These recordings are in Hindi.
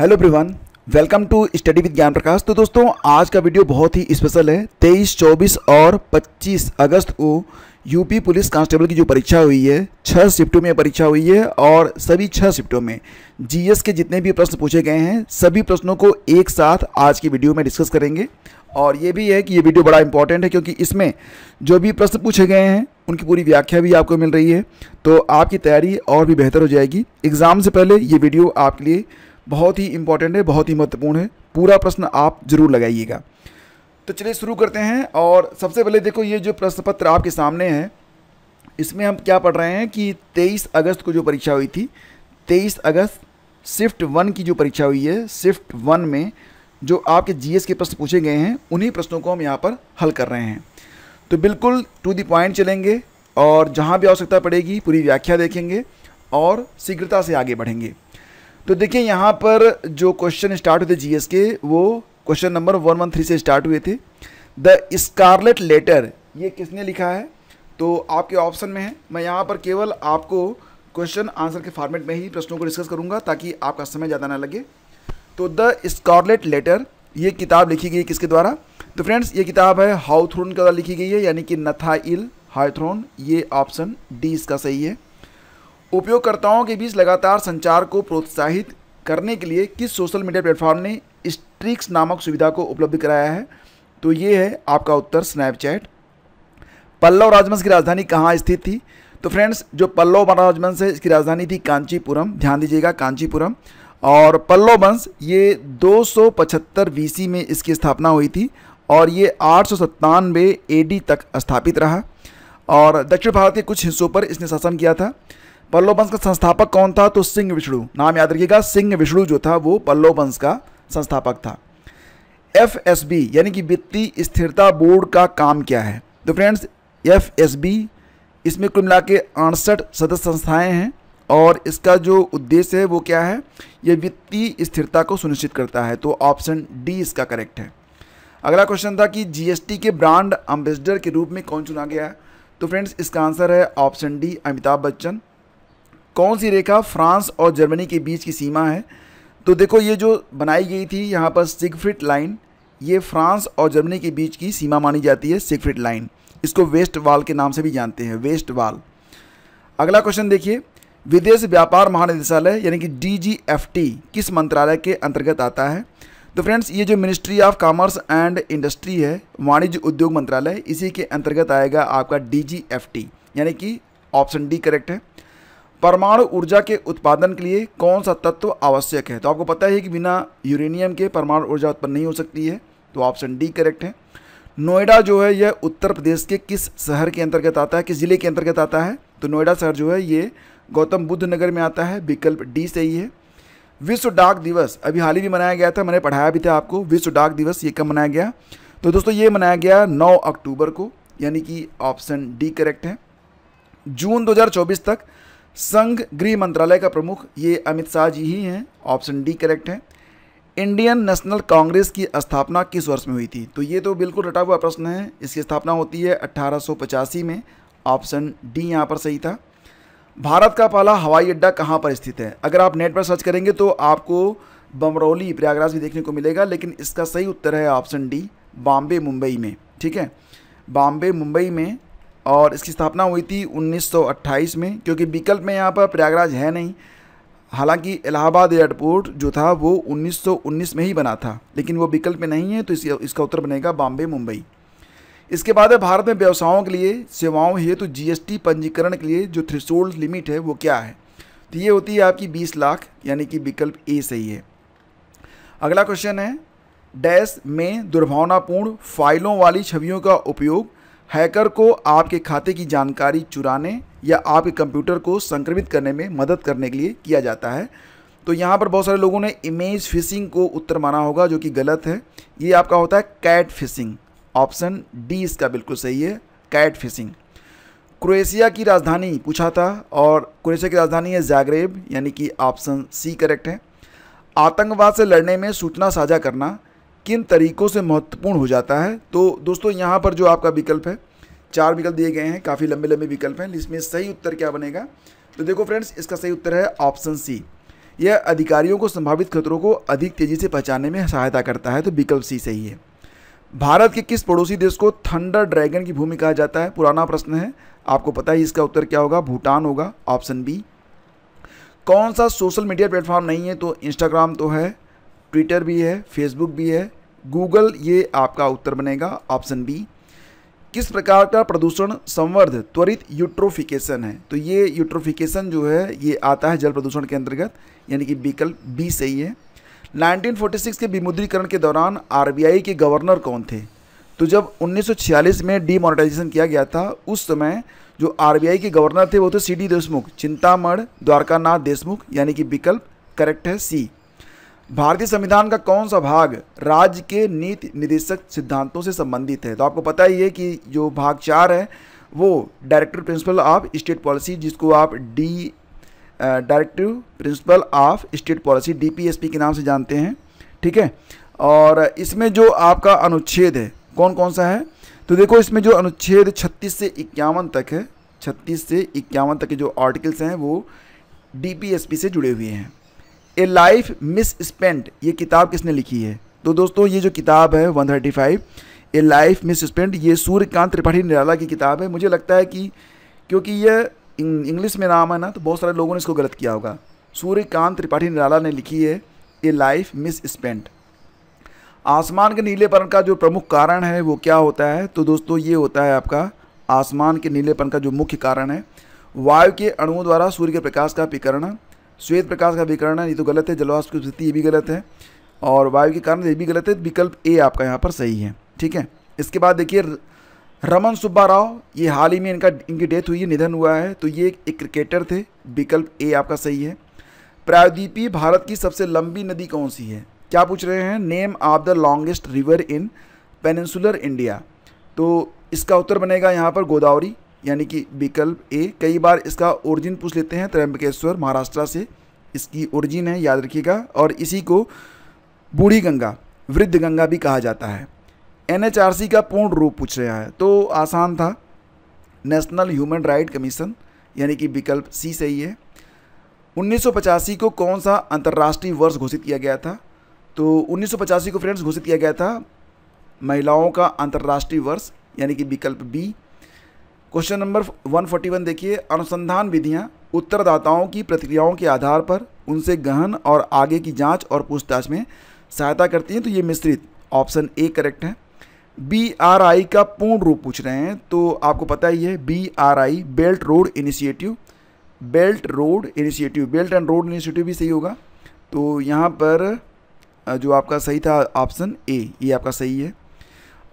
hello everyone welcome to study with Gyan Prakash तो दोस्तों आज का वीडियो बहुत ही स्पेशल है 23, 24 और 25 अगस्त को यूपी पुलिस कांस्टेबल की जो परीक्षा हुई है छः शिफ्टों में परीक्षा हुई है और सभी छः शिफ्टों में जीएस के जितने भी प्रश्न पूछे गए हैं सभी प्रश्नों को एक साथ आज की वीडियो में डिस्कस करेंगे और ये भी है कि ये वीडियो बड़ा इंपॉर्टेंट है क्योंकि इसमें जो भी प्रश्न पूछे गए हैं उनकी पूरी व्याख्या भी आपको मिल रही है तो आपकी तैयारी और भी बेहतर हो जाएगी एग्ज़ाम से पहले ये वीडियो आपके लिए बहुत ही इंपॉर्टेंट है बहुत ही महत्वपूर्ण है पूरा प्रश्न आप जरूर लगाइएगा तो चलिए शुरू करते हैं और सबसे पहले देखो ये जो प्रश्न पत्र आपके सामने है इसमें हम क्या पढ़ रहे हैं कि 23 अगस्त को जो परीक्षा हुई थी 23 अगस्त शिफ्ट वन की जो परीक्षा हुई है शिफ्ट वन में जो आपके जीएस के प्रश्न पूछे गए हैं उन्हीं प्रश्नों को हम यहाँ पर हल कर रहे हैं तो बिल्कुल टू द पॉइंट चलेंगे और जहाँ भी आवश्यकता पड़ेगी पूरी व्याख्या देखेंगे और शीघ्रता से आगे बढ़ेंगे तो देखिए यहाँ पर जो क्वेश्चन स्टार्ट हुए थे जी के वो question number one one three से स्टार्ट हुए थे द स्कारलेट लेटर ये किसने लिखा है तो आपके ऑप्शन में है मैं यहाँ पर केवल आपको क्वेश्चन आंसर के फॉर्मेट में ही प्रश्नों को डिस्कस करूँगा ताकि आपका समय ज़्यादा ना लगे तो द स्कारलेट लेटर ये किताब लिखी गई किसके द्वारा तो फ्रेंड्स ये किताब है हाउथ्रोन के द्वारा लिखी गई है यानी कि नथाइल हाइथ्रोन ये ऑप्शन डी इसका सही है उपयोगकर्ताओं के बीच लगातार संचार को प्रोत्साहित करने के लिए किस सोशल मीडिया प्लेटफॉर्म ने स्ट्रिक्स नामक सुविधा को उपलब्ध कराया है तो ये है आपका उत्तर स्नैपचैट पल्लव राजवंश की राजधानी कहाँ स्थित थी तो फ्रेंड्स जो पल्लव राजवंश है इसकी राजधानी थी कांचीपुरम ध्यान दीजिएगा कांचीपुरम और पल्लव वंश ये 275 सौ में इसकी स्थापना हुई थी और ये आठ सौ एडी तक स्थापित रहा और दक्षिण भारत के कुछ हिस्सों पर इसने शासन किया था पल्लव वंश का संस्थापक कौन था तो सिंह विष्णु नाम याद रखिएगा सिंह विष्णु जो था वो पल्लव वंश का संस्थापक था एफ एस बी यानी कि वित्तीय स्थिरता बोर्ड का काम क्या है तो फ्रेंड्स एफ एस बी इसमें कुल मिला के अड़सठ सदस्य संस्थाएं हैं और इसका जो उद्देश्य है वो क्या है ये वित्तीय स्थिरता को सुनिश्चित करता है तो ऑप्शन डी इसका करेक्ट है अगला क्वेश्चन था कि जीएसटी के ब्रांड अम्बेसडर के रूप में कौन चुना गया है तो फ्रेंड्स इसका आंसर है ऑप्शन डी अमिताभ बच्चन कौन सी रेखा फ्रांस और जर्मनी के बीच की सीमा है तो देखो ये जो बनाई गई थी यहाँ पर सिगफ्रिट लाइन ये फ्रांस और जर्मनी के बीच की सीमा मानी जाती है सिगफ्रिट लाइन इसको वेस्ट वाल के नाम से भी जानते हैं वेस्ट वाल अगला क्वेश्चन देखिए विदेश व्यापार महानिदेशालय यानी कि डी किस मंत्रालय के अंतर्गत आता है तो फ्रेंड्स ये जो ministry of commerce and industry है वाणिज्य उद्योग मंत्रालय इसी के अंतर्गत आएगा आपका डी यानी कि ऑप्शन डी करेक्ट है परमाणु ऊर्जा के उत्पादन के लिए कौन सा तत्व आवश्यक है तो आपको पता है कि बिना यूरेनियम के परमाणु ऊर्जा उत्पन्न नहीं हो सकती है तो ऑप्शन डी करेक्ट है नोएडा जो है यह उत्तर प्रदेश के किस शहर के अंतर्गत आता है किस ज़िले के अंतर्गत आता है तो नोएडा शहर जो है ये गौतम बुद्ध नगर में आता है विकल्प डी सही है विश्व डाक दिवस अभी हाल ही में मनाया गया था मैंने पढ़ाया भी था आपको विश्व डाक दिवस ये कब मनाया गया तो दोस्तों ये मनाया गया 9 अक्टूबर को यानी कि ऑप्शन डी करेक्ट है जून 2024 तक संघ गृह मंत्रालय का प्रमुख ये अमित शाह जी ही हैं ऑप्शन डी करेक्ट है इंडियन नेशनल कांग्रेस की स्थापना किस वर्ष में हुई थी तो ये तो बिल्कुल रटा हुआ प्रश्न है इसकी स्थापना होती है अट्ठारह में ऑप्शन डी यहाँ पर सही था भारत का पहला हवाई अड्डा कहाँ पर स्थित है अगर आप नेट पर सर्च करेंगे तो आपको बमरौली प्रयागराज भी देखने को मिलेगा लेकिन इसका सही उत्तर है ऑप्शन डी बॉम्बे मुंबई में ठीक है बॉम्बे मुंबई में और इसकी स्थापना हुई थी 1928 में क्योंकि विकल्प में यहाँ पर प्रयागराज है नहीं हालांकि इलाहाबाद एयरपोर्ट जो था वो 1919 में ही बना था लेकिन वो विकल्प में नहीं है तो इसका उत्तर बनेगा बॉम्बे मुंबई इसके बाद है भारत में व्यवसायों के लिए सेवाओं हेतु तो जीएसटी पंजीकरण के लिए जो थ्रिसोल्ड लिमिट है वो क्या है तो ये होती है आपकी बीस लाख यानी कि विकल्प ए सही है अगला क्वेश्चन है डैश में दुर्भावनापूर्ण फाइलों वाली छवियों का उपयोग हैकर को आपके खाते की जानकारी चुराने या आपके कंप्यूटर को संक्रमित करने में मदद करने के लिए किया जाता है तो यहाँ पर बहुत सारे लोगों ने इमेज फिशिंग को उत्तर माना होगा जो कि गलत है ये आपका होता है कैट फिशिंग ऑप्शन डी इसका बिल्कुल सही है कैट फिशिंग क्रोएशिया की राजधानी पूछा था और क्रोएशिया की राजधानी है जैगरेब यानी कि ऑप्शन सी करेक्ट है आतंकवाद से लड़ने में सूचना साझा करना किन तरीक़ों से महत्वपूर्ण हो जाता है तो दोस्तों यहाँ पर जो आपका विकल्प है चार विकल्प दिए गए हैं काफ़ी लंबे लंबे विकल्प हैं इसमें सही उत्तर क्या बनेगा तो देखो फ्रेंड्स इसका सही उत्तर है ऑप्शन सी यह अधिकारियों को संभावित खतरों को अधिक तेज़ी से पहचानने में सहायता करता है तो विकल्प सी सही है भारत के किस पड़ोसी देश को थंडर ड्रैगन की भूमि कहा जाता है पुराना प्रश्न है आपको पता है इसका उत्तर क्या होगा भूटान होगा ऑप्शन बी कौन सा सोशल मीडिया प्लेटफॉर्म नहीं है तो इंस्टाग्राम तो है ट्विटर भी है फेसबुक भी है गूगल ये आपका उत्तर बनेगा ऑप्शन बी किस प्रकार का प्रदूषण संवर्ध त्वरित यूट्रोफिकेशन है तो ये यूट्रोफिकेशन जो है ये आता है जल प्रदूषण के अंतर्गत यानी कि विकल्प बी सही है 1946 के विमुद्रीकरण के दौरान आरबीआई के गवर्नर कौन थे तो जब 1946 में डीमोनेटाइजेशन किया गया था उस समय जो आरबीआई के गवर्नर थे वो थे तो सी डी देशमुख चिंतामढ़ द्वारकानाथ देशमुख यानी कि विकल्प करेक्ट है सी भारतीय संविधान का कौन सा भाग राज्य के नीति निदेशक सिद्धांतों से संबंधित है तो आपको पता ही है कि जो भाग चार है वो directive principle of state policy जिसको आप D directive principle of state policy DPSP के नाम से जानते हैं ठीक है और इसमें जो आपका अनुच्छेद है कौन कौन सा है तो देखो इसमें जो अनुच्छेद छत्तीस से इक्यावन तक है छत्तीस से इक्यावन तक के जो आर्टिकल्स हैं वो डीपीएसपी से जुड़े हुए हैं ए लाइफ मिस स्पेंट ये किताब किसने लिखी है तो दोस्तों ये जो किताब है 135 ए लाइफ मिस स्पेंट ये सूर्यकांत त्रिपाठी निराला की किताब है मुझे लगता है कि क्योंकि ये इंग्लिश में नाम है ना तो बहुत सारे लोगों ने इसको गलत किया होगा सूर्यकांत त्रिपाठी निराला ने लिखी है ए लाइफ मिस स्पेंट आसमान के नीलेपन का जो प्रमुख कारण है वो क्या होता है तो दोस्तों ये होता है आपका आसमान के नीलेपन का जो मुख्य कारण है वायु के अणुओं द्वारा सूर्य के प्रकाश का विकरण श्वेत प्रकाश का विकर्ण है ये तो गलत है जलवाष्प की स्थिति ये भी गलत है और वायु के कारण ये भी गलत है विकल्प ए आपका यहाँ पर सही है ठीक है इसके बाद देखिए रमन सुब्बा राव ये हाल ही में इनका इनकी डेथ हुई है निधन हुआ है तो ये एक क्रिकेटर थे विकल्प ए आपका सही है प्रायद्वीपी भारत की सबसे लंबी नदी कौन सी है क्या पूछ रहे हैं name of the longest river in peninsular India तो इसका उत्तर बनेगा यहाँ पर गोदावरी यानी कि विकल्प ए कई बार इसका ओरिजिन पूछ लेते हैं त्र्यंबकेश्वर महाराष्ट्र से इसकी ओरिजिन है याद रखिएगा और इसी को बूढ़ी गंगा वृद्ध गंगा भी कहा जाता है एन का पूर्ण रूप पूछ रहा है तो आसान था नेशनल ह्यूमन राइट कमीशन यानी कि विकल्प सी सही है 1985 को कौन सा अंतर्राष्ट्रीय वर्ष घोषित किया गया था तो 1985 को फ्रेंड्स घोषित किया गया था महिलाओं का अंतर्राष्ट्रीय वर्ष यानी कि विकल्प बी क्वेश्चन नंबर 141 देखिए अनुसंधान विधियाँ उत्तरदाताओं की प्रतिक्रियाओं के आधार पर उनसे गहन और आगे की जांच और पूछताछ में सहायता करती हैं तो ये मिश्रित ऑप्शन ए करेक्ट है बी आर आई का पूर्ण रूप पूछ रहे हैं तो आपको पता ही है B R I belt road initiative belt road initiative belt and road initiative भी सही होगा तो यहाँ पर जो आपका सही था ऑप्शन ए ये आपका सही है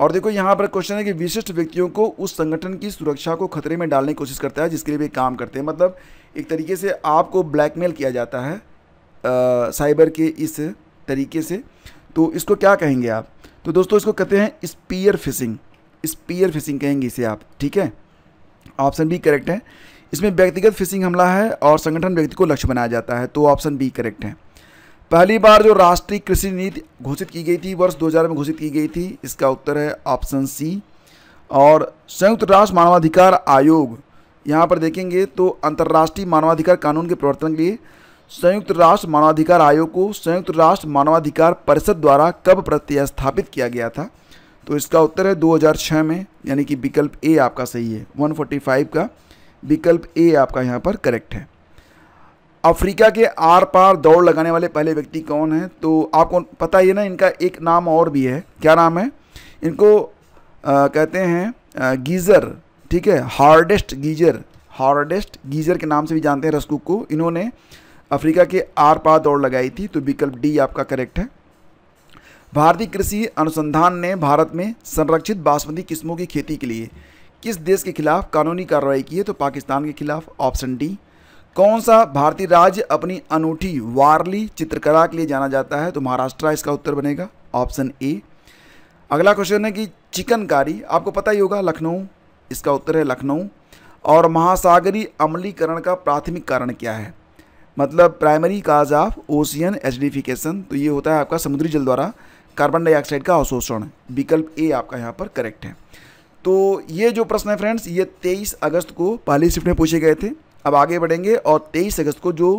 और देखो यहाँ पर क्वेश्चन है कि विशिष्ट व्यक्तियों को उस संगठन की सुरक्षा को खतरे में डालने की कोशिश करता है जिसके लिए वे काम करते हैं मतलब एक तरीके से आपको ब्लैकमेल किया जाता है आ, साइबर के इस तरीके से तो इसको क्या कहेंगे आप तो दोस्तों इसको कहते हैं स्पीयर फिशिंग स्पीयर फिशिंग कहेंगे इसे आप ठीक है ऑप्शन बी करेक्ट है इसमें व्यक्तिगत फिशिंग हमला है और संगठन व्यक्ति को लक्ष्य बनाया जाता है तो ऑप्शन बी करेक्ट है पहली बार जो राष्ट्रीय कृषि नीति घोषित की गई थी वर्ष 2000 में घोषित की गई थी इसका उत्तर है ऑप्शन सी और संयुक्त राष्ट्र मानवाधिकार आयोग यहाँ पर देखेंगे तो अंतर्राष्ट्रीय मानवाधिकार कानून के प्रवर्तन के लिए संयुक्त राष्ट्र मानवाधिकार आयोग को संयुक्त राष्ट्र मानवाधिकार परिषद द्वारा कब प्रतिस्थापित किया गया था तो इसका उत्तर है 2006 में यानी कि विकल्प ए आपका सही है 145 का विकल्प ए आपका यहाँ पर करेक्ट है अफ्रीका के आर पार दौड़ लगाने वाले पहले व्यक्ति कौन है तो आपको पता ही है ना इनका एक नाम और भी है क्या नाम है इनको आ, कहते हैं गीज़र ठीक है हार्डेस्ट गीजर हार्डेस्ट गीजर के नाम से भी जानते हैं रसकुक को इन्होंने अफ्रीका के आर पार दौड़ लगाई थी तो विकल्प डी आपका करेक्ट है भारतीय कृषि अनुसंधान ने भारत में संरक्षित बासमती किस्मों की खेती के लिए किस देश के खिलाफ कानूनी कार्रवाई की है तो पाकिस्तान के खिलाफ ऑप्शन डी कौन सा भारतीय राज्य अपनी अनूठी वारली चित्रकला के लिए जाना जाता है तो महाराष्ट्र इसका उत्तर बनेगा ऑप्शन ए अगला क्वेश्चन है कि चिकनकारी आपको पता ही होगा लखनऊ इसका उत्तर है लखनऊ और महासागरी अमलीकरण का प्राथमिक कारण क्या है मतलब primary cause of ocean acidification तो ये होता है आपका समुद्री जल द्वारा कार्बन डाइऑक्साइड का अवशोषण विकल्प ए आपका यहाँ पर करेक्ट है तो ये जो प्रश्न है फ्रेंड्स ये 23 अगस्त को पहली शिफ्ट में पूछे गए थे अब आगे बढ़ेंगे और तेईस अगस्त को जो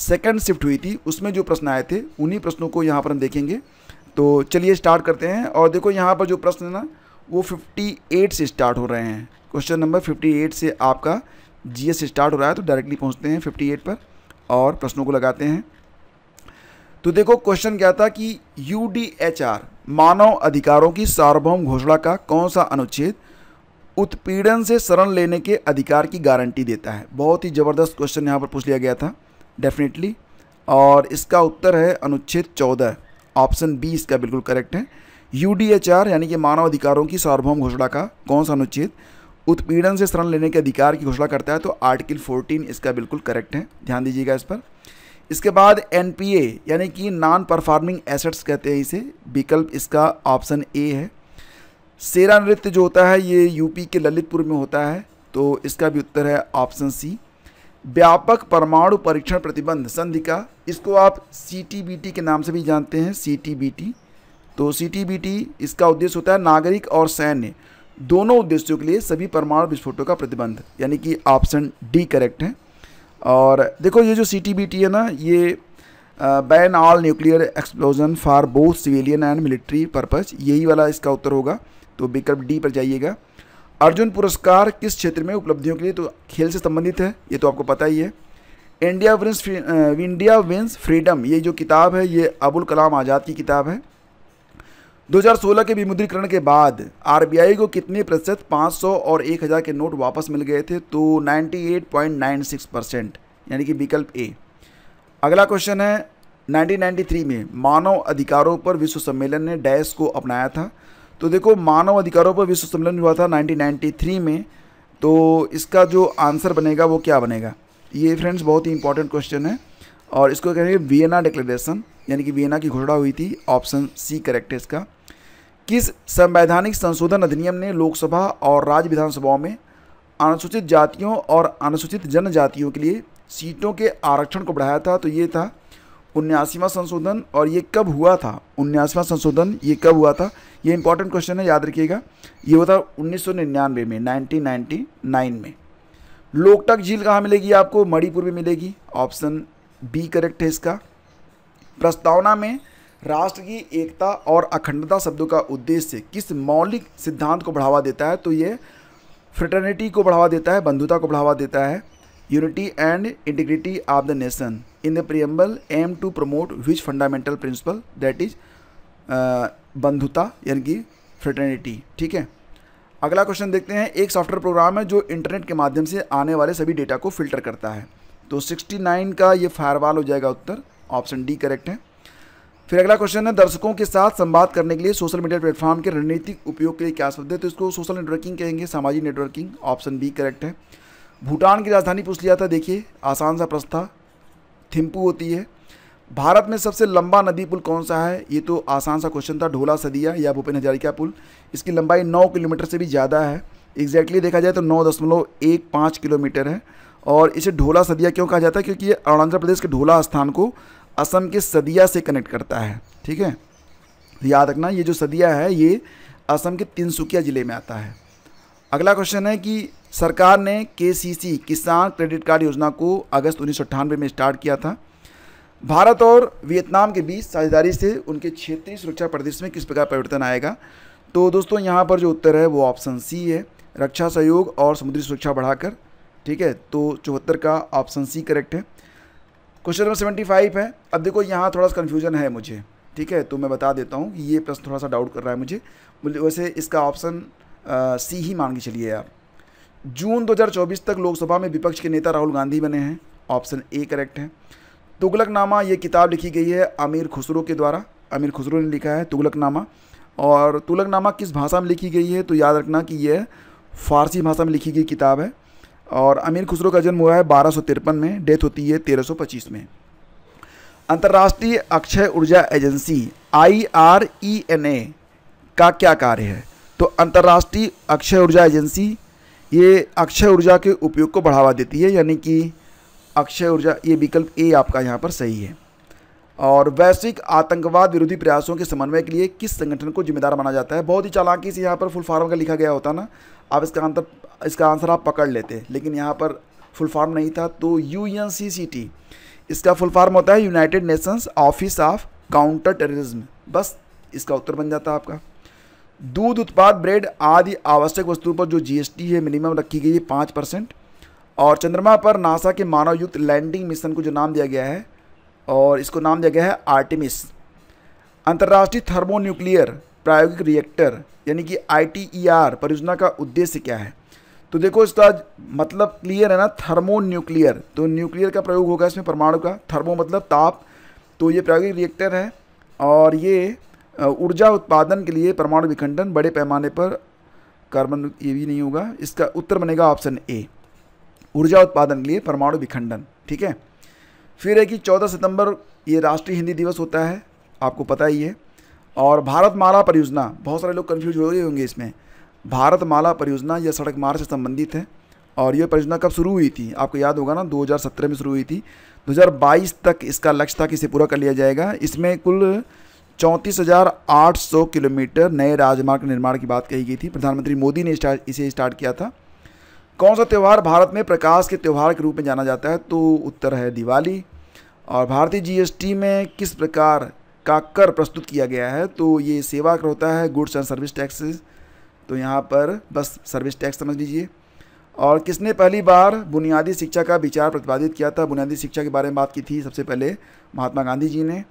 सेकंड शिफ्ट हुई थी उसमें जो प्रश्न आए थे उन्हीं प्रश्नों को यहाँ पर हम देखेंगे तो चलिए स्टार्ट करते हैं और देखो यहाँ पर जो प्रश्न है ना वो 58 से स्टार्ट हो रहे हैं क्वेश्चन नंबर 58 से आपका जीएस स्टार्ट हो रहा है तो डायरेक्टली पहुँचते हैं 58 पर और प्रश्नों को लगाते हैं तो देखो क्वेश्चन क्या था कि यू मानव अधिकारों की सार्वभौम घोषणा का कौन सा अनुच्छेद उत्पीड़न से शरण लेने के अधिकार की गारंटी देता है बहुत ही ज़बरदस्त क्वेश्चन यहाँ पर पूछ लिया गया था डेफिनेटली और इसका उत्तर है अनुच्छेद चौदह ऑप्शन बी इसका बिल्कुल करेक्ट है यू यानी कि मानव अधिकारों की सार्वभौम घोषणा का कौन सा अनुच्छेद उत्पीड़न से शरण लेने के अधिकार की घोषणा करता है तो आर्टिकल 14 इसका बिल्कुल करेक्ट है ध्यान दीजिएगा इस पर इसके बाद एन यानी कि नॉन परफॉर्मिंग एसेट्स कहते हैं इसे विकल्प इसका ऑप्शन ए है सेरा नृत्य जो होता है ये यूपी के ललितपुर में होता है तो इसका भी उत्तर है ऑप्शन सी व्यापक परमाणु परीक्षण प्रतिबंध संधि का इसको आप सी के नाम से भी जानते हैं सी तो सी इसका उद्देश्य होता है नागरिक और सैन्य दोनों उद्देश्यों के लिए सभी परमाणु विस्फोटों का प्रतिबंध यानी कि ऑप्शन डी करेक्ट है और देखो ये जो सी है ना ये ban all nuclear explosion for both civilian and military purpose यही वाला इसका उत्तर होगा तो विकल्प डी पर जाइएगा अर्जुन पुरस्कार किस क्षेत्र में उपलब्धियों के लिए तो खेल से संबंधित है ये तो आपको पता ही है India wins India wins freedom ये जो किताब है ये अबुल कलाम आज़ाद की किताब है 2016 के विमुद्रीकरण के बाद आरबीआई को कितने प्रतिशत 500 और 1000 के नोट वापस मिल गए थे तो 98.96 परसेंट यानी कि विकल्प ए अगला क्वेश्चन है 1993 में मानव अधिकारों पर विश्व सम्मेलन ने डैश को अपनाया था तो देखो मानव अधिकारों पर विश्व सम्मेलन हुआ था 1993 में तो इसका जो आंसर बनेगा वो क्या बनेगा ये फ्रेंड्स बहुत ही इंपॉर्टेंट क्वेश्चन है और इसको कहेंगे वियना डिक्लेरेशन यानी कि वियना की घोषणा हुई थी ऑप्शन सी करेक्ट है इसका किस संवैधानिक संशोधन अधिनियम ने लोकसभा और राज्य विधानसभाओं में अनुसूचित जातियों और अनुसूचित जनजातियों के लिए सीटों के आरक्षण को बढ़ाया था तो ये था उन्यासीवां संशोधन और ये कब हुआ था उन्यासवा संशोधन ये कब हुआ था ये इंपॉर्टेंट क्वेश्चन है याद रखिएगा ये होता था उन्नीस में नाइनटीन में लोकटक झील कहाँ मिलेगी आपको मणिपुर में मिलेगी ऑप्शन बी करेक्ट है इसका प्रस्तावना में राष्ट्र की एकता और अखंडता शब्दों का उद्देश्य किस मौलिक सिद्धांत को बढ़ावा देता है तो ये फ्रेटर्निटी को बढ़ावा देता है बंधुता को बढ़ावा देता है unity and integrity of the nation in the preamble aim to promote which fundamental principle that is बंधुता यानी कि फ्रेटर्निटी ठीक है अगला क्वेश्चन देखते हैं एक सॉफ्टवेयर प्रोग्राम है जो इंटरनेट के माध्यम से आने वाले सभी डेटा को फिल्टर करता है तो 69 का ये फायरवाल हो जाएगा उत्तर ऑप्शन डी करेक्ट है फिर अगला क्वेश्चन है दर्शकों के साथ संवाद करने के लिए सोशल मीडिया प्लेटफॉर्म के रणनीतिक उपयोग के लिए क्या शब्द है तो इसको सोशल नेटवर्किंग कहेंगे सामाजिक नेटवर्किंग ऑप्शन बी करेक्ट है भूटान की राजधानी पूछ लिया था देखिए आसान सा प्रश्न था थिम्पू होती है भारत में सबसे लंबा नदी पुल कौन सा है ये तो आसान सा क्वेश्चन था ढोला सदिया या भूपेन हजारिका पुल इसकी लंबाई नौ किलोमीटर से भी ज़्यादा है एग्जैक्टली देखा जाए तो नौ दशमलव एक पाँच किलोमीटर है और इसे ढोला सदिया क्यों कहा जाता है क्योंकि ये अरुणाचल प्रदेश के ढोला स्थान को असम के सदिया से कनेक्ट करता है ठीक है याद रखना ये जो सदिया है ये असम के तिनसुकिया ज़िले में आता है अगला क्वेश्चन है कि सरकार ने के किसान क्रेडिट कार्ड योजना को अगस्त उन्नीस में स्टार्ट किया था भारत और वियतनाम के बीच साझेदारी से उनके क्षेत्रीय सुरक्षा प्रदेश में किस प्रकार परिवर्तन आएगा तो दोस्तों यहाँ पर जो उत्तर है वो ऑप्शन सी है रक्षा सहयोग और समुद्री सुरक्षा बढ़ाकर ठीक है तो चौहत्तर का ऑप्शन सी करेक्ट है क्वेश्चन नंबर सेवेंटी फाइव है अब देखो यहाँ थोड़ा सा कन्फ्यूजन है मुझे ठीक है तो मैं बता देता हूँ ये प्रश्न थोड़ा सा डाउट कर रहा है मुझे वैसे इसका ऑप्शन सी ही मान के चलिए आप जून 2024 तक लोकसभा में विपक्ष के नेता राहुल गांधी बने हैं ऑप्शन ए करेक्ट है तुगलकनामा ये किताब लिखी गई है आमिर खुसरो के द्वारा आमिर खुसरो ने लिखा है तुगलकनामा और तुगलकनामा किस भाषा में लिखी गई है तो याद रखना कि यह फारसी भाषा में लिखी गई किताब है और अमीर खुसरो का जन्म हुआ है बारह में डेथ होती है तेरह में अंतर्राष्ट्रीय अक्षय ऊर्जा agency I R E N A का क्या कार्य है तो अंतर्राष्ट्रीय अक्षय ऊर्जा एजेंसी ये अक्षय ऊर्जा के उपयोग को बढ़ावा देती है यानी कि अक्षय ऊर्जा ये विकल्प ए आपका यहाँ पर सही है और वैश्विक आतंकवाद विरोधी प्रयासों के समन्वय के लिए किस संगठन को जिम्मेदार माना जाता है बहुत ही चालाकी से यहाँ पर फुल फार्म का लिखा गया होता ना आप इसका आंसर इसका आंसर आप पकड़ लेते लेकिन यहाँ पर फुल फार्म नहीं था तो यू इसका फुल फार्म होता है United Nations Office of Counter Terrorism बस इसका उत्तर बन जाता है आपका दूध उत्पाद ब्रेड आदि आवश्यक वस्तुओं पर जो जीएसटी है मिनिमम रखी गई है पाँच परसेंट और चंद्रमा पर नासा के मानव युक्त लैंडिंग मिशन को जो नाम दिया गया है और इसको नाम दिया गया है आर्टिमिस अंतर्राष्ट्रीय थर्मोन्यूक्लियर प्रायोगिक रिएक्टर यानी कि आई e परियोजना का उद्देश्य क्या है तो देखो इसका मतलब क्लियर है ना थर्मो न्यूक्लियर तो न्यूक्लियर का प्रयोग होगा इसमें परमाणु का थर्मो मतलब ताप तो ये प्रायोगिक रिएक्टर है और ये ऊर्जा उत्पादन के लिए परमाणु विखंडन बड़े पैमाने पर कार्बन ये भी नहीं होगा इसका उत्तर बनेगा ऑप्शन ए ऊर्जा उत्पादन के लिए परमाणु विखंडन ठीक है फिर है कि चौदह सितंबर ये राष्ट्रीय हिंदी दिवस होता है आपको पता ही है और भारत माला परियोजना बहुत सारे लोग कन्फ्यूज हो रहे होंगे इसमें भारत माला परियोजना यह सड़क मार्ग से संबंधित है और यह परियोजना कब शुरू हुई थी आपको याद होगा ना 2017 में शुरू हुई थी 2022 तक इसका लक्ष्य था कि इसे पूरा कर लिया जाएगा इसमें कुल चौंतीस हजार आठ सौ किलोमीटर नए राजमार्ग निर्माण की बात कही गई थी प्रधानमंत्री मोदी ने स्टार्ट इसे स्टार्ट किया था कौन सा त्यौहार भारत में प्रकाश के त्यौहार के रूप में जाना जाता है तो उत्तर है दिवाली और भारतीय जीएसटी में किस प्रकार का कर प्रस्तुत किया गया है तो ये सेवा कर होता है गुड्स एंड सर्विस टैक्सेस तो यहाँ पर बस सर्विस टैक्स समझ लीजिए और किसने पहली बार बुनियादी शिक्षा का विचार प्रतिपादित किया था बुनियादी शिक्षा के बारे में बात की थी सबसे पहले महात्मा गांधी जी ने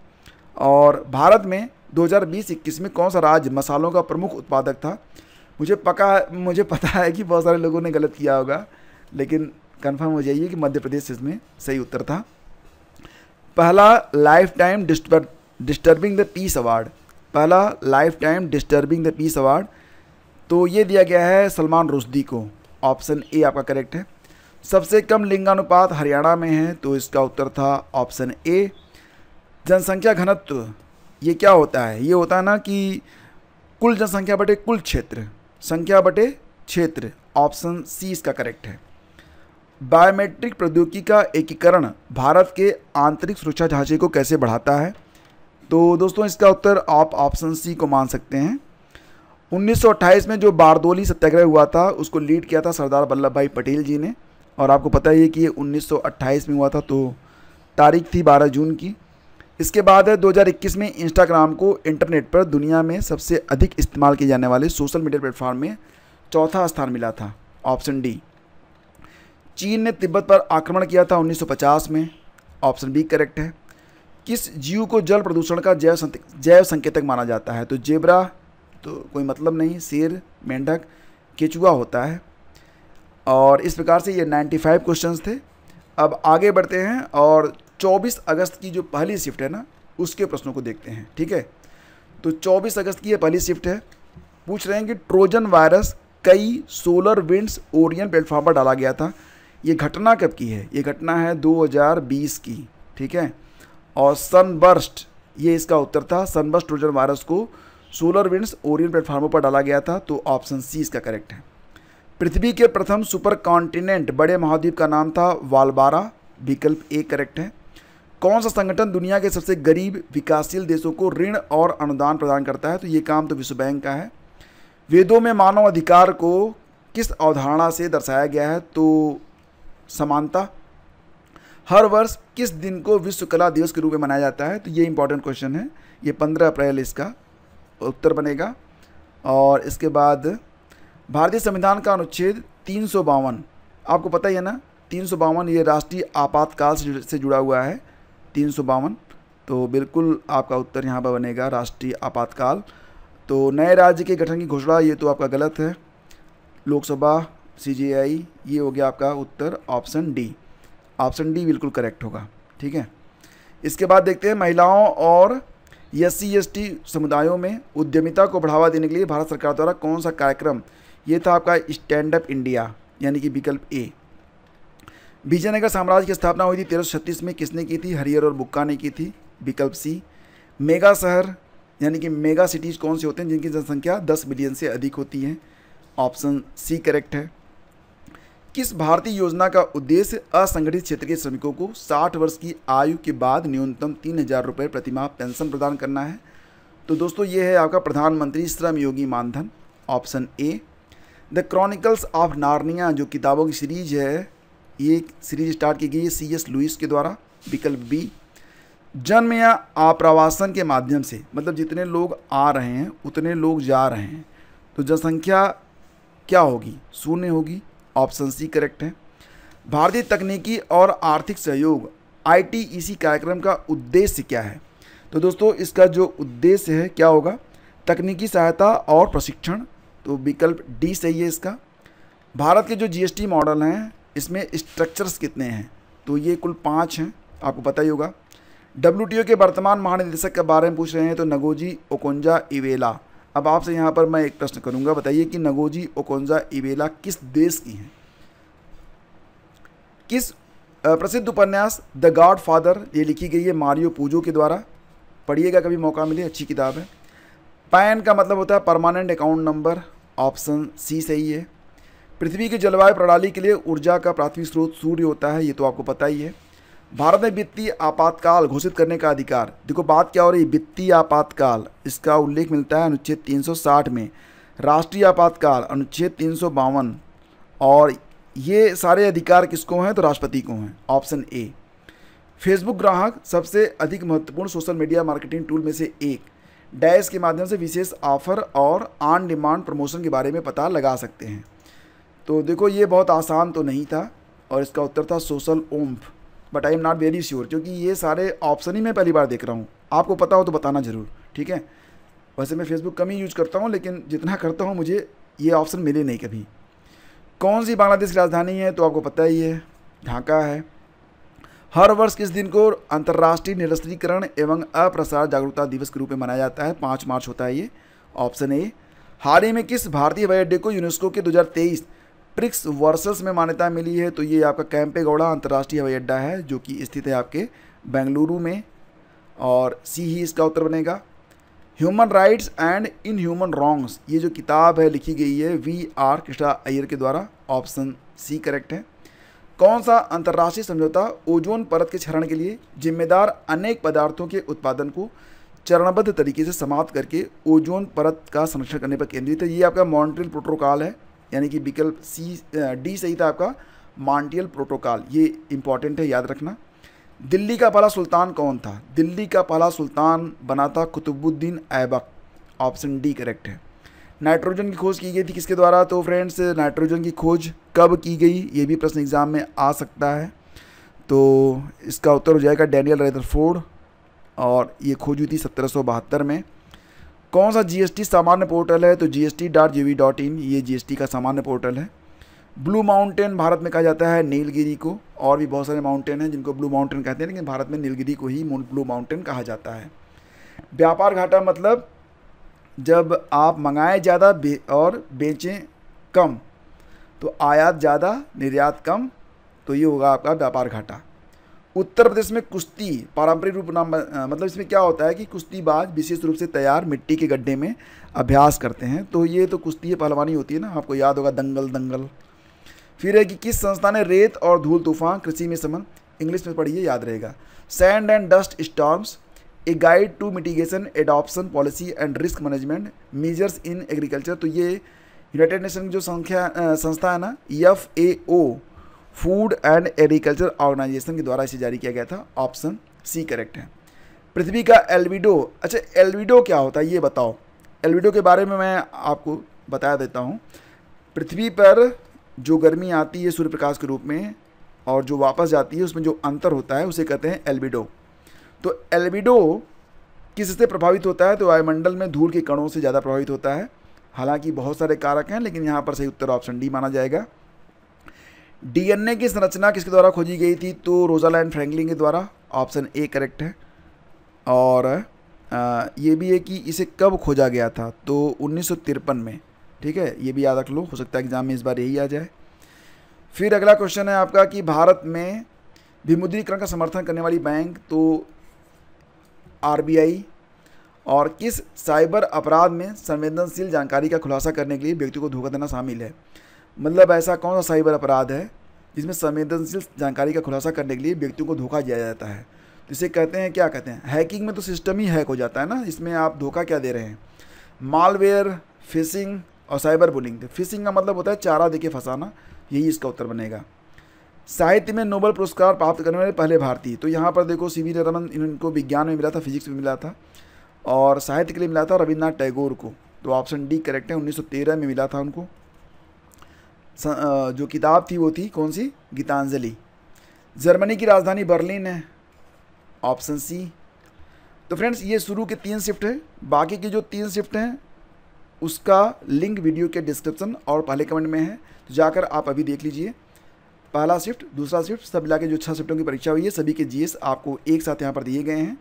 और भारत में 2020-21 में कौन सा राज्य मसालों का प्रमुख उत्पादक था मुझे पका मुझे पता है कि बहुत सारे लोगों ने गलत किया होगा लेकिन कंफर्म हो जाइए कि मध्य प्रदेश इसमें सही उत्तर था पहला lifetime disturb disturbing the peace award पहला lifetime disturbing the peace award तो ये दिया गया है सलमान रुश्दी को ऑप्शन ए आपका करेक्ट है सबसे कम लिंगानुपात हरियाणा में है तो इसका उत्तर था ऑप्शन ए जनसंख्या घनत्व ये क्या होता है ये होता है ना कि कुल जनसंख्या बटे कुल क्षेत्र संख्या बटे क्षेत्र ऑप्शन सी इसका करेक्ट है बायोमेट्रिक प्रौद्योगिकी का एकीकरण भारत के आंतरिक सुरक्षा ढांचे को कैसे बढ़ाता है तो दोस्तों इसका उत्तर आप ऑप्शन सी को मान सकते हैं 1928 में जो बारदोली सत्याग्रह हुआ था उसको लीड किया था सरदार वल्लभ भाई पटेल जी ने और आपको पता ही है कि ये 1928 में हुआ था तो तारीख थी 12 जून की इसके बाद है 2021 में इंस्टाग्राम को इंटरनेट पर दुनिया में सबसे अधिक इस्तेमाल किए जाने वाले सोशल मीडिया प्लेटफॉर्म में चौथा स्थान मिला था ऑप्शन डी चीन ने तिब्बत पर आक्रमण किया था 1950 में ऑप्शन बी करेक्ट है किस जीव को जल प्रदूषण का जैव जैव संकेतक माना जाता है तो जेबरा तो कोई मतलब नहीं शेर मेंढक केचुआ होता है और इस प्रकार से ये 95 क्वेश्चंस थे अब आगे बढ़ते हैं और 24 अगस्त की जो पहली शिफ्ट है ना उसके प्रश्नों को देखते हैं ठीक है तो 24 अगस्त की ये पहली शिफ्ट है पूछ रहे हैं कि ट्रोजन वायरस कई सोलर विंड्स ओरियन प्लेटफॉर्म पर डाला गया था ये घटना कब की है ये घटना है 2020 की ठीक है और सनबर्स्ट ये इसका उत्तर था सनबर्स्ट ट्रोजन वायरस को सोलर विंड्स ओरियन प्लेटफार्मों पर डाला गया था तो ऑप्शन सी इसका करेक्ट है पृथ्वी के प्रथम सुपर कॉन्टिनेंट बड़े महाद्वीप का नाम था वालबारा विकल्प ए करेक्ट है कौन सा संगठन दुनिया के सबसे गरीब विकासशील देशों को ऋण और अनुदान प्रदान करता है तो ये काम तो विश्व बैंक का है वेदों में मानव अधिकार को किस अवधारणा से दर्शाया गया है तो समानता हर वर्ष किस दिन को विश्व कला दिवस के रूप में मनाया जाता है तो ये इंपॉर्टेंट क्वेश्चन है ये पंद्रह अप्रैल इसका उत्तर बनेगा और इसके बाद भारतीय संविधान का अनुच्छेद तीन आपको पता ही है ना तीन ये राष्ट्रीय आपातकाल से जुड़ा हुआ है तीन सौ बावन तो बिल्कुल आपका उत्तर यहाँ पर बनेगा राष्ट्रीय आपातकाल तो नए राज्य के गठन की घोषणा ये तो आपका गलत है लोकसभा सी ये हो गया आपका उत्तर ऑप्शन डी ऑप्शन डी बिल्कुल करेक्ट होगा ठीक है इसके बाद देखते हैं महिलाओं और एस सी समुदायों में उद्यमिता को बढ़ावा देने के लिए भारत सरकार द्वारा कौन सा कार्यक्रम ये था आपका स्टैंड अप इंडिया यानी कि विकल्प ए विजयनगर साम्राज्य की स्थापना हुई थी तेरह में किसने की थी हरियर और बुक्का ने की थी विकल्प सी मेगा शहर यानी कि मेगा सिटीज़ कौन से होते हैं जिनकी जनसंख्या 10 बिलियन से अधिक होती है ऑप्शन सी करेक्ट है किस भारतीय योजना का उद्देश्य असंगठित क्षेत्र के श्रमिकों को 60 वर्ष की आयु के बाद न्यूनतम तीन हज़ार रुपये प्रतिमाह पेंशन प्रदान करना है तो दोस्तों ये है आपका Pradhanmantri Shram Yogi Maandhan option A the Chronicles of Narnia जो किताबों की सीरीज है ये सीरीज स्टार्ट की गई है सी एस लुइस के द्वारा विकल्प बी जन्म या आप्रवासन के माध्यम से मतलब जितने लोग आ रहे हैं उतने लोग जा रहे हैं तो जनसंख्या क्या होगी शून्य होगी ऑप्शन सी करेक्ट है भारतीय तकनीकी और आर्थिक सहयोग आईटीईसी e कार्यक्रम का उद्देश्य क्या है तो दोस्तों इसका जो उद्देश्य है क्या होगा तकनीकी सहायता और प्रशिक्षण तो विकल्प डी सही है इसका भारत के जो जीएसटी मॉडल हैं इसमें स्ट्रक्चर्स कितने हैं तो ये कुल पाँच हैं आपको पता ही होगा डब्ल्यू के वर्तमान महानिदेशक के बारे में पूछ रहे हैं तो नगोजी ओकोंजा इवेला अब आपसे यहाँ पर मैं एक प्रश्न करूँगा बताइए कि नगोजी ओकोंजा इवेला किस देश की हैं किस प्रसिद्ध उपन्यास द गॉड फादर ये लिखी गई है मारियो पूजो के द्वारा पढ़िएगा कभी मौका मिले अच्छी किताब है पैन का मतलब होता है permanent account number option C सही है पृथ्वी की जलवायु प्रणाली के लिए ऊर्जा का प्राथमिक स्रोत सूर्य होता है ये तो आपको पता ही है भारत में वित्तीय आपातकाल घोषित करने का अधिकार देखो बात क्या हो रही है वित्तीय आपातकाल इसका उल्लेख मिलता है अनुच्छेद 360 में राष्ट्रीय आपातकाल अनुच्छेद तीन और ये सारे अधिकार किसको हैं तो राष्ट्रपति को हैं ऑप्शन ए फेसबुक ग्राहक सबसे अधिक महत्वपूर्ण सोशल मीडिया मार्केटिंग टूल में से एक डैश के माध्यम से विशेष ऑफर और ऑन डिमांड प्रमोशन के बारे में पता लगा सकते हैं तो देखो ये बहुत आसान तो नहीं था और इसका उत्तर था social oomph but I am not very sure क्योंकि ये सारे ऑप्शन ही मैं पहली बार देख रहा हूँ आपको पता हो तो बताना ज़रूर ठीक है वैसे मैं फेसबुक कम ही यूज़ करता हूँ लेकिन जितना करता हूँ मुझे ये ऑप्शन मिले नहीं कभी कौन सी बांग्लादेश की राजधानी है तो आपको पता ही है ढाका है हर वर्ष किस दिन को अंतर्राष्ट्रीय निरस्त्रीकरण एवं अप्रसार जागरूकता दिवस के रूप में मनाया जाता है पाँच मार्च होता है ये ऑप्शन ए हाल ही में किस भारतीय हवाई अड्डे को यूनेस्को के 2023 प्रिक्स वर्सल्स में मान्यता मिली है तो ये आपका कैंपेगौड़ा अंतर्राष्ट्रीय हवाई अड्डा है जो कि स्थित है आपके बेंगलुरु में और सी ही इसका उत्तर बनेगा human rights and inhuman wrongs ये जो किताब है लिखी गई है वी आर कृष्णा अय्यर के द्वारा ऑप्शन सी करेक्ट है कौन सा अंतर्राष्ट्रीय समझौता ओजोन परत के क्षरण के लिए जिम्मेदार अनेक पदार्थों के उत्पादन को चरणबद्ध तरीके से समाप्त करके ओजोन परत का संरक्षण करने पर केंद्रित है ये आपका मॉन्ट्रियल प्रोटोकॉल है यानी कि विकल्प सी डी सही था आपका मांटियल प्रोटोकॉल ये इंपॉर्टेंट है याद रखना दिल्ली का पहला सुल्तान कौन था दिल्ली का पहला सुल्तान बना था Qutbuddin Aibak option D correct है नाइट्रोजन की खोज की गई थी किसके द्वारा तो फ्रेंड्स नाइट्रोजन की खोज कब की गई ये भी प्रश्न एग्जाम में आ सकता है तो इसका उत्तर हो जाएगा डैनियल रेदरफोर्ड और ये खोज हुई थी सत्रह में कौन सा जीएसटी सामान्य पोर्टल है तो G S T dot G V dot in ये जीएसटी का सामान्य पोर्टल है ब्लू माउंटेन भारत में कहा जाता है नीलगिरी को और भी बहुत सारे माउंटेन हैं जिनको ब्लू माउंटेन कहते हैं लेकिन भारत में नीलगिरी को ही ब्लू माउंटेन कहा जाता है व्यापार घाटा मतलब जब आप मंगाएं ज़्यादा बे और बेचें कम तो आयात ज़्यादा निर्यात कम तो ये होगा आपका व्यापार घाटा उत्तर प्रदेश में कुश्ती पारंपरिक रूप नाम मतलब इसमें क्या होता है कि कुश्तीबाज विशेष रूप से तैयार मिट्टी के गड्ढे में अभ्यास करते हैं तो ये तो कुश्ती पहलवानी होती है ना आपको याद होगा दंगल दंगल फिर है कि किस संस्था ने रेत और धूल तूफान कृषि में समन इंग्लिश में पढ़िए याद रहेगा sand and dust storms a guide to mitigation adoption policy and risk management measures in agriculture तो ये यूनाइटेड नेशन की जो संख्या संस्था है ना F A O food and agriculture organization के द्वारा इसे जारी किया गया था ऑप्शन सी करेक्ट है पृथ्वी का एल्विडो अच्छा एल्विडो क्या होता है ये बताओ एल्विडो के बारे में मैं आपको बता देता हूँ पृथ्वी पर जो गर्मी आती है सूर्यप्रकाश के रूप में और जो वापस जाती है उसमें जो अंतर होता है उसे कहते हैं एलविडो तो किस किससे प्रभावित होता है तो वायुमंडल में धूल के कणों से ज़्यादा प्रभावित होता है हालांकि बहुत सारे कारक हैं लेकिन यहाँ पर सही उत्तर ऑप्शन डी माना जाएगा डीएनए की संरचना किसके द्वारा खोजी गई थी तो रोजालैंड फ्रैंकलिन के द्वारा ऑप्शन ए करेक्ट है और ये भी है कि इसे कब खोजा गया था तो उन्नीस में ठीक है ये भी याद रख लो हो सकता है एग्ज़ाम में इस बार यही आ जाए फिर अगला क्वेश्चन है आपका कि भारत में विमुद्रीकरण का समर्थन करने वाली बैंक तो आरबीआई और किस साइबर अपराध में संवेदनशील जानकारी का खुलासा करने के लिए व्यक्ति को धोखा देना शामिल है मतलब ऐसा कौन सा साइबर अपराध है जिसमें संवेदनशील जानकारी का खुलासा करने के लिए व्यक्तियों को धोखा दिया जाता है तो इसे कहते हैं क्या कहते हैं हैकिंग में तो सिस्टम ही हैक हो जाता है ना इसमें आप धोखा क्या दे रहे हैं मालवेयर फिशिंग और साइबर बुलिंग तो फिशिंग का मतलब होता है चारा देके फंसाना यही इसका उत्तर बनेगा साहित्य में नोबल पुरस्कार प्राप्त करने वाले पहले भारतीय तो यहाँ पर देखो सी वी रमन इनको विज्ञान में मिला था फिजिक्स में मिला था और साहित्य के लिए मिला था रविन्द्रनाथ टैगोर को तो ऑप्शन डी करेक्ट है 1913 में मिला था उनको जो किताब थी वो थी कौन सी गीतांजलि जर्मनी की राजधानी बर्लिन है ऑप्शन सी तो फ्रेंड्स ये शुरू के तीन शिफ्ट हैं बाकी के जो तीन शिफ्ट हैं उसका लिंक वीडियो के डिस्क्रिप्शन और पहले कमेंट में है तो जाकर आप अभी देख लीजिए पहला शिफ्ट दूसरा शिफ्ट सब मिला के जो छः शिफ्टों की परीक्षा हुई है सभी के जीएस आपको एक साथ यहाँ पर दिए गए हैं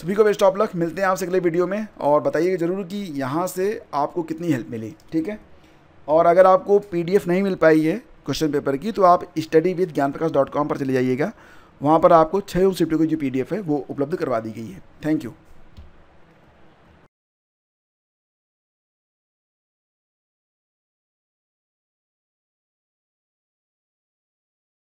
सभी को बेस्ट ऑफ लक मिलते हैं आपसे अगले वीडियो में और बताइएगा ज़रूर कि यहाँ से आपको कितनी हेल्प मिली ठीक है और अगर आपको पी नहीं मिल पाई है क्वेश्चन पेपर की तो आप study with Gyan Prakash dot com पर चले जाइएगा वहाँ पर आपको छः शिफ्टों की जो पी है वो उपलब्ध करवा दी गई है थैंक यू